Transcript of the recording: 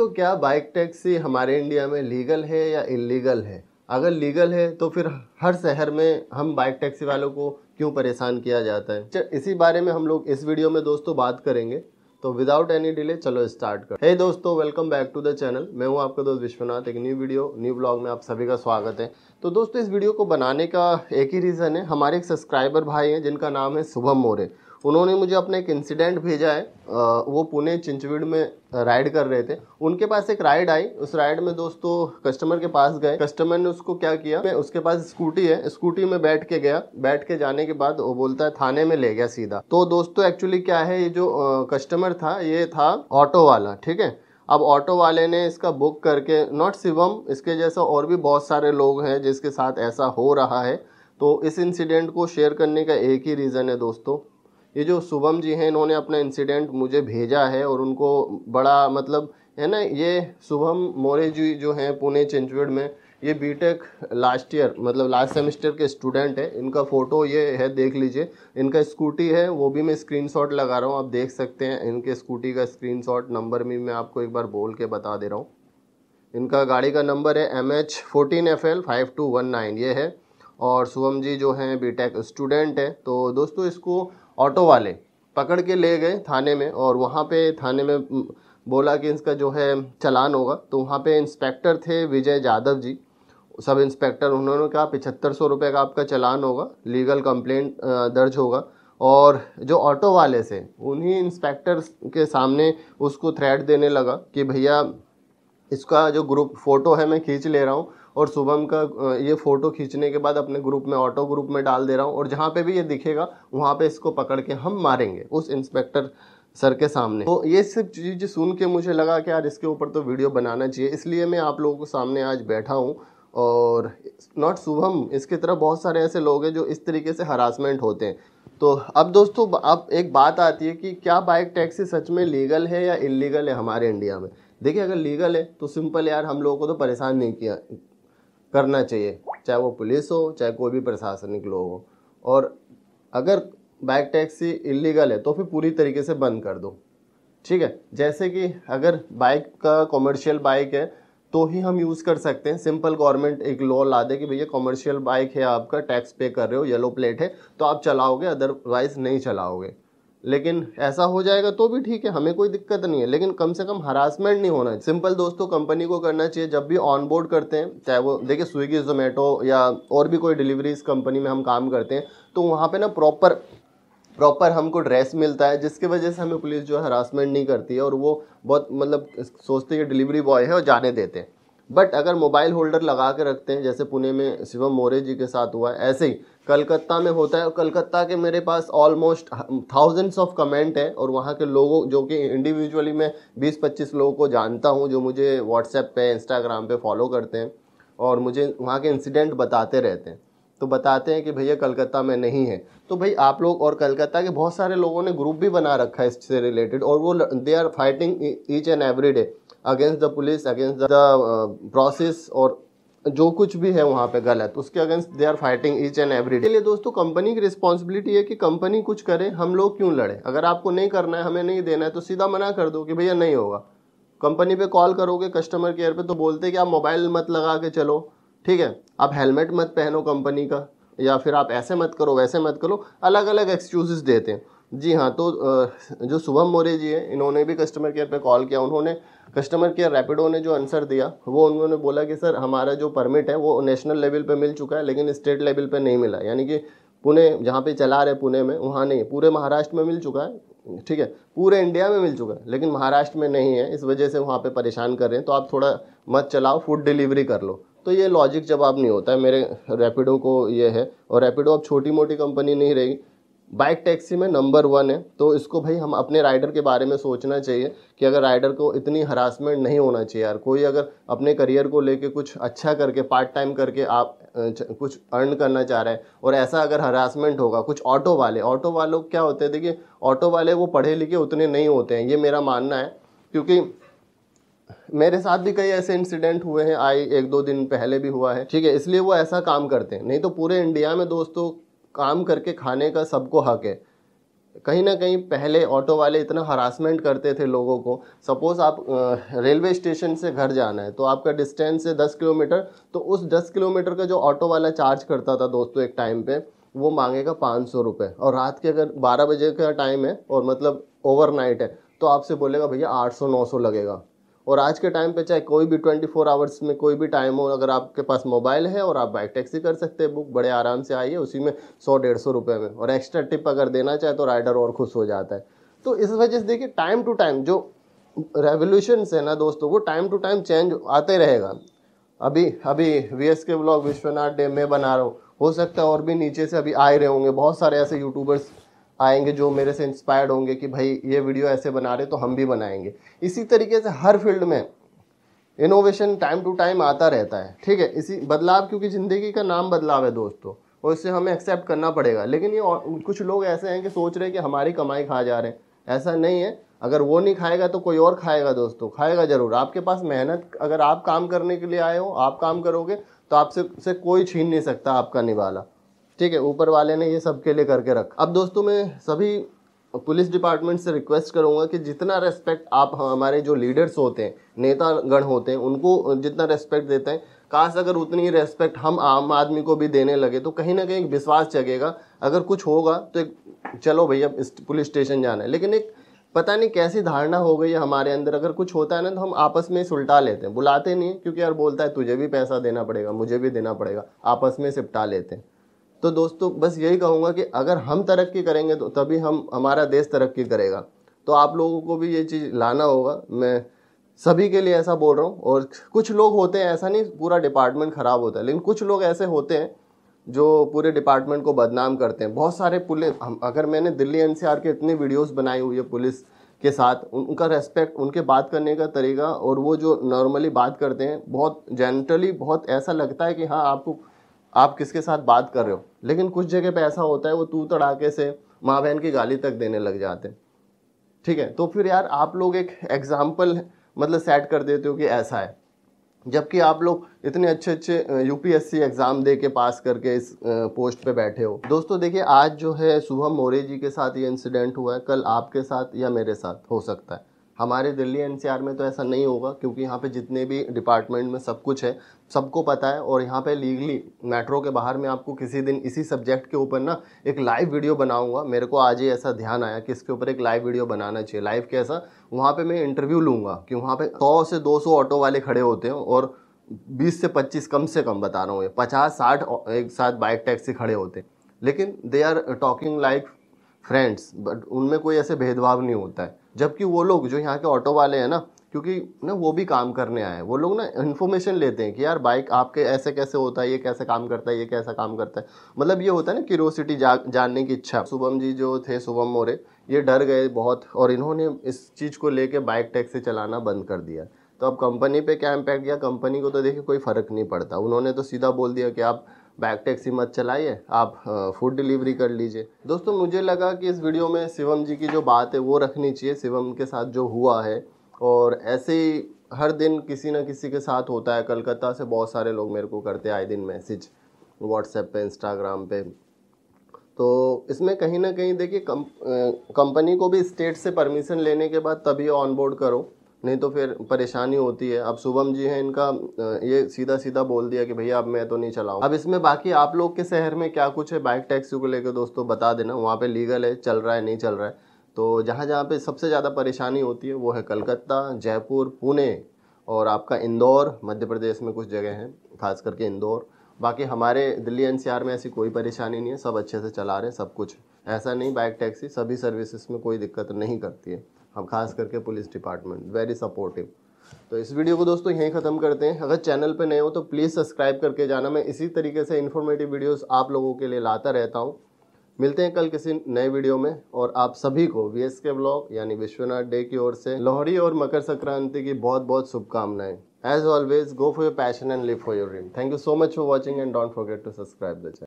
तो क्या bike taxi हमारे इंडिया में लीगल है या इलीगल है अगर लीगल है तो फिर हर शहर में हम बाइक टैक्सी वालों को क्यों परेशान किया जाता है इसी बारे में हम लोग इस वीडियो में दोस्तों बात करेंगे तो विदाउट एनी डिले चलो स्टार्ट कर हे hey दोस्तों welcome back to the channel मैं हूं आपका दोस्त विश्वनाथ एक न्यू वीडियो न्यू ब्लॉग में आप सभी का स्वागत है तो दोस्तों इस वीडियो को बनाने का एक ही रीज़न है हमारे एक सब्सक्राइबर भाई हैं जिनका नाम है शुभम मोरे उन्होंने मुझे अपना एक इंसिडेंट भेजा है वो पुणे चिंचवीड में राइड कर रहे थे उनके पास एक राइड आई उस राइड में दोस्तों कस्टमर के पास गए कस्टमर ने उसको क्या किया मैं उसके पास स्कूटी है स्कूटी में बैठ के गया बैठ के जाने के बाद वो बोलता है थाने में ले गया सीधा तो दोस्तों एक्चुअली क्या है ये जो कस्टमर था ये था ऑटो वाला ठीक है अब ऑटो वाले ने इसका बुक करके नॉट शिवम इसके जैसा और भी बहुत सारे लोग हैं जिसके साथ ऐसा हो रहा है तो इस इंसिडेंट को शेयर करने का एक ही रीज़न है दोस्तों ये जो शुभम जी हैं इन्होंने अपना इंसिडेंट मुझे भेजा है और उनको बड़ा मतलब है ना ये शुभम मोरे जी जो हैं पुणे चिंचवड में ये बीटेक लास्ट ईयर मतलब लास्ट सेमेस्टर के स्टूडेंट है इनका फ़ोटो ये है देख लीजिए इनका स्कूटी है वो भी मैं स्क्रीनशॉट लगा रहा हूँ आप देख सकते हैं इनके स्कूटी का स्क्रीनशॉट नंबर भी मैं आपको एक बार बोल के बता दे रहा हूँ इनका गाड़ी का नंबर है M H fourteen F L five two one nine ये है और शुभम जी जो हैं बीटेक स्टूडेंट है तो दोस्तों इसको ऑटो वाले पकड़ के ले गए थाने में और वहाँ पे थाने में बोला कि इसका जो है चलान होगा तो वहाँ पे इंस्पेक्टर थे विजय यादव जी सब इंस्पेक्टर उन्होंने कहा पिछहत्तर सौ रुपये का आपका चलान होगा लीगल कंप्लेंट दर्ज होगा और जो ऑटो वाले से उन्हीं इंस्पेक्टर के सामने उसको थ्रेट देने लगा कि भैया इसका जो ग्रुप फ़ोटो है मैं खींच ले रहा हूँ और शुभम का ये फ़ोटो खींचने के बाद अपने ग्रुप में ऑटो ग्रुप में डाल दे रहा हूँ और जहाँ पे भी ये दिखेगा वहाँ पे इसको पकड़ के हम मारेंगे उस इंस्पेक्टर सर के सामने तो ये सब चीज़ सुन के मुझे लगा कि यार इसके ऊपर तो वीडियो बनाना चाहिए इसलिए मैं आप लोगों के सामने आज बैठा हूँ और नॉट शुभम इसकी तरह बहुत सारे ऐसे लोग हैं जो इस तरीके से हरासमेंट होते हैं तो अब दोस्तों अब एक बात आती है कि क्या बाइक टैक्सी सच में लीगल है या इलीगल है हमारे इंडिया में देखिए अगर लीगल है तो सिंपल यार हम लोगों को तो परेशान नहीं किया करना चाहिए चाहे वो पुलिस हो चाहे कोई भी प्रशासनिक लोग हो और अगर बाइक टैक्सी इलीगल है तो फिर पूरी तरीके से बंद कर दो ठीक है जैसे कि अगर बाइक का कॉमर्शियल बाइक है तो ही हम यूज़ कर सकते हैं सिंपल गवर्नमेंट एक लॉ ला दे कि भैया कॉमर्शियल बाइक है आपका टैक्स पे कर रहे हो येलो प्लेट है तो आप चलाओगे अदरवाइज नहीं चलाओगे लेकिन ऐसा हो जाएगा तो भी ठीक है हमें कोई दिक्कत नहीं है लेकिन कम से कम हरासमेंट नहीं होना सिंपल दोस्तों कंपनी को करना चाहिए जब भी ऑन बोर्ड करते हैं चाहे वो देखिए स्विगी जोमेटो या और भी कोई डिलीवरीज कंपनी में हम काम करते हैं तो वहाँ पे ना प्रॉपर प्रॉपर हमको ड्रेस मिलता है जिसकी वजह से हमें पुलिस जो है हरासमेंट नहीं करती है और वो बहुत मतलब सोचते हैं डिलीवरी बॉय है और जाने देते हैं बट अगर मोबाइल होल्डर लगा के रखते हैं जैसे पुणे में शिवम मोरे जी के साथ हुआ है ऐसे ही कलकत्ता में होता है और कलकत्ता के मेरे पास ऑलमोस्ट थाउजेंड्स ऑफ कमेंट हैं और वहाँ के लोगों जो कि इंडिविजुअली मैं 20-25 लोगों को जानता हूँ जो मुझे व्हाट्सएप पे इंस्टाग्राम पे फॉलो करते हैं और मुझे वहाँ के इंसिडेंट बताते रहते हैं तो बताते हैं कि भैया कलकत्ता में नहीं है तो भाई आप लोग और कलकत्ता के बहुत सारे लोगों ने ग्रुप भी बना रखा है इससे रिलेटेड और वो they are fighting each and every day against the police against the process और जो कुछ भी है वहाँ पे गलत उसके against they are fighting each and every day दोस्तों कंपनी की रिस्पॉन्सिबिलिटी है कि कंपनी कुछ करे हम लोग क्यों लड़े अगर आपको नहीं करना है हमें नहीं देना है तो सीधा मना कर दो कि भैया नहीं होगा कंपनी पे कॉल करोगे कस्टमर केयर पे तो बोलते कि आप मोबाइल मत लगा के चलो ठीक है आप हेलमेट मत पहनो कंपनी का या फिर आप ऐसे मत करो वैसे मत करो अलग अलग एक्सक्यूज़ देते हैं जी हाँ तो जो शुभम मोरे जी हैं इन्होंने भी कस्टमर केयर पे कॉल किया उन्होंने कस्टमर केयर रैपिडो ने जो आंसर दिया वो उन्होंने बोला कि सर हमारा जो परमिट है वो नेशनल लेवल पे मिल चुका है लेकिन स्टेट लेवल पे नहीं मिला यानी कि पुणे जहाँ पे चला रहे पुणे में वहाँ नहीं पूरे महाराष्ट्र में मिल चुका है ठीक है पूरे इंडिया में मिल चुका है लेकिन महाराष्ट्र में नहीं है इस वजह से वहाँ पर परेशान कर रहे हैं तो आप थोड़ा मत चलाओ फूड डिलीवरी कर लो तो ये लॉजिक जवाब नहीं होता है मेरे रैपिडो को ये है और रैपिडो अब छोटी मोटी कंपनी नहीं रहेगी बाइक टैक्सी में नंबर वन है तो इसको भाई हम अपने राइडर के बारे में सोचना चाहिए कि अगर राइडर को इतनी हरासमेंट नहीं होना चाहिए यार कोई अगर अपने करियर को लेके कुछ अच्छा करके पार्ट टाइम करके आप कुछ अर्न करना चाह रहे हैं और ऐसा अगर हरासमेंट होगा कुछ ऑटो वाले ऑटो वालों क्या होते हैं देखिए ऑटो वाले वो पढ़े लिखे उतने नहीं होते हैं ये मेरा मानना है क्योंकि मेरे साथ भी कई ऐसे इंसिडेंट हुए हैं आई एक दो दिन पहले भी हुआ है ठीक है इसलिए वो ऐसा काम करते हैं नहीं तो पूरे इंडिया में दोस्तों काम करके खाने का सबको हक है कहीं ना कहीं पहले ऑटो वाले इतना हरासमेंट करते थे लोगों को सपोज़ आप रेलवे स्टेशन से घर जाना है तो आपका डिस्टेंस है दस किलोमीटर तो उस दस किलोमीटर का जो ऑटो वाला चार्ज करता था दोस्तों एक टाइम पे वो मांगेगा पाँच सौ रुपये और रात के अगर बारह बजे का टाइम है और मतलब ओवरनाइट है तो आपसे बोलेगा भैया आठ सौ नौ सौ लगेगा और आज के टाइम पे चाहे कोई भी ट्वेंटी फोर आवर्स में कोई भी टाइम हो अगर आपके पास मोबाइल है और आप बाइक टैक्सी कर सकते हैं बुक बड़े आराम से आइए उसी में सौ डेढ़ सौ रुपये में और एक्स्ट्रा टिप अगर देना चाहे तो राइडर और खुश हो जाता है तो इस वजह से देखिए टाइम टू टाइम जो रेवोल्यूशन है ना दोस्तों वो टाइम टू टाइम चेंज आते रहेगा अभी अभी V S K blog Vishwanath डे में बना रहा हूँ हो सकता है और भी नीचे से अभी आए रहे होंगे बहुत सारे ऐसे यूट्यूबर्स आएंगे जो मेरे से इंस्पायर्ड होंगे कि भाई ये वीडियो ऐसे बना रहे तो हम भी बनाएंगे इसी तरीके से हर फील्ड में इनोवेशन टाइम टू टाइम आता रहता है ठीक है इसी बदलाव क्योंकि ज़िंदगी का नाम बदलाव है दोस्तों और इससे हमें एक्सेप्ट करना पड़ेगा लेकिन ये कुछ लोग ऐसे हैं कि सोच रहे हैं कि हमारी कमाई खा जा रहे हैं ऐसा नहीं है अगर वो नहीं खाएगा तो कोई और खाएगा दोस्तों खाएगा ज़रूर आपके पास मेहनत अगर आप काम करने के लिए आए हो आप काम करोगे तो आपसे से कोई छीन नहीं सकता आपका निवाला ठीक है ऊपर वाले ने ये सबके लिए करके रखा अब दोस्तों मैं सभी पुलिस डिपार्टमेंट से रिक्वेस्ट करूंगा कि जितना रेस्पेक्ट आप हमारे जो लीडर्स होते हैं नेतागण होते हैं उनको जितना रेस्पेक्ट देते हैं काश अगर उतनी ही रेस्पेक्ट हम आम आदमी को भी देने लगे तो कहीं ना कहीं विश्वास जगेगा अगर कुछ होगा तो एक चलो भैया पुलिस स्टेशन जाना है लेकिन एक पता नहीं कैसी धारणा हो गई है हमारे अंदर अगर कुछ होता है ना तो हम आपस में सुलटा लेते हैं बुलाते नहीं क्योंकि यार बोलता है तुझे भी पैसा देना पड़ेगा मुझे भी देना पड़ेगा आपस में सिपटा लेते हैं तो दोस्तों बस यही कहूँगा कि अगर हम तरक्की करेंगे तो तभी हम हमारा देश तरक्की करेगा तो आप लोगों को भी ये चीज़ लाना होगा मैं सभी के लिए ऐसा बोल रहा हूँ और कुछ लोग होते हैं ऐसा नहीं पूरा डिपार्टमेंट ख़राब होता है लेकिन कुछ लोग ऐसे होते हैं जो पूरे डिपार्टमेंट को बदनाम करते हैं बहुत सारे पुलिस अगर मैंने दिल्ली एन के इतनी वीडियोज़ बनाई हुई है पुलिस के साथ उनका रेस्पेक्ट उनके बात करने का तरीका और वो जो नॉर्मली बात करते हैं बहुत जेंटली बहुत ऐसा लगता है कि हाँ आपको आप किसके साथ बात कर रहे हो लेकिन कुछ जगह पे ऐसा होता है वो तू तड़ाके से माँ बहन की गाली तक देने लग जाते हैं ठीक है तो फिर यार आप लोग एक एग्ज़ाम्पल मतलब सेट कर देते हो कि ऐसा है जबकि आप लोग इतने अच्छे अच्छे यूपीएससी एग्ज़ाम दे के पास करके इस पोस्ट पे बैठे हो दोस्तों देखिए आज जो है शुभम मौर्य जी के साथ ये इंसिडेंट हुआ है कल आपके साथ या मेरे साथ हो सकता है हमारे दिल्ली एनसीआर में तो ऐसा नहीं होगा क्योंकि यहाँ पे जितने भी डिपार्टमेंट में सब कुछ है सबको पता है और यहाँ पे लीगली मेट्रो के बाहर में आपको किसी दिन इसी सब्जेक्ट के ऊपर ना एक लाइव वीडियो बनाऊंगा मेरे को आज ही ऐसा ध्यान आया कि इसके ऊपर एक लाइव वीडियो बनाना चाहिए लाइव कैसा वहाँ पर मैं इंटरव्यू लूँगा कि वहाँ पर सौ से दो सौ ऑटो वाले खड़े होते हैं और बीस से पच्चीस कम से कम बता रहा हूँ ये पचास साठ एक साथ बाइक टैक्सी खड़े होते हैं लेकिन they are talking like friends but उनमें कोई ऐसे भेदभाव नहीं होता है जबकि वो लोग जो यहाँ के ऑटो वाले हैं ना क्योंकि ना वो भी काम करने आए हैं वो लोग ना इन्फॉर्मेशन लेते हैं कि यार बाइक आपके ऐसे कैसे होता है ये कैसे काम करता है ये कैसा काम करता है मतलब ये होता है ना क्यूरोसिटी जा, जानने की इच्छा शुभम जी जो थे शुभम मोरे ये डर गए बहुत और इन्होंने इस चीज़ को लेके बाइक टैक्सी चलाना बंद कर दिया तो अब कंपनी पे क्या इम्पैक्ट गया कंपनी को तो देखिए कोई फ़र्क नहीं पड़ता उन्होंने तो सीधा बोल दिया कि आप बैक टैक्सी मत चलाइए आप फूड डिलीवरी कर लीजिए दोस्तों मुझे लगा कि इस वीडियो में शिवम जी की जो बात है वो रखनी चाहिए शिवम के साथ जो हुआ है और ऐसे ही हर दिन किसी ना किसी के साथ होता है कलकत्ता से बहुत सारे लोग मेरे को करते हैं आए दिन मैसेज व्हाट्सएप पे इंस्टाग्राम पे तो इसमें कहीं ना कहीं देखिए कम, कंपनी को भी स्टेट से परमिशन लेने के बाद तभी ऑन बोर्ड करो नहीं तो फिर परेशानी होती है अब शुभम जी हैं इनका ये सीधा सीधा बोल दिया कि भैया अब मैं तो नहीं चलाऊँ अब इसमें बाकी आप लोग के शहर में क्या कुछ है बाइक टैक्सी को लेकर दोस्तों बता देना वहाँ पर लीगल है चल रहा है नहीं चल रहा है तो जहाँ जहाँ पे सबसे ज़्यादा परेशानी होती है वो है कलकत्ता जयपुर पुणे और आपका इंदौर मध्य प्रदेश में कुछ जगह हैं खास करके इंदौर बाकी हमारे दिल्ली एनसीआर में ऐसी कोई परेशानी नहीं है सब अच्छे से चला रहे हैं सब कुछ ऐसा नहीं बाइक टैक्सी सभी सर्विसेज में कोई दिक्कत नहीं करती है हम खास करके पुलिस डिपार्टमेंट वेरी सपोर्टिव तो इस वीडियो को दोस्तों यहीं ख़त्म करते हैं अगर चैनल पे नए हो तो प्लीज़ सब्सक्राइब करके जाना मैं इसी तरीके से इन्फॉर्मेटिव वीडियोस आप लोगों के लिए लाता रहता हूँ मिलते हैं कल किसी नए वीडियो में और आप सभी को वी एस के ब्लॉग यानी विश्वनाथ डे की ओर से लोहड़ी और मकर संक्रांति की बहुत बहुत शुभकामनाएं as always go for your passion and live for your dream thank you so much for watching and don't forget to subscribe the channel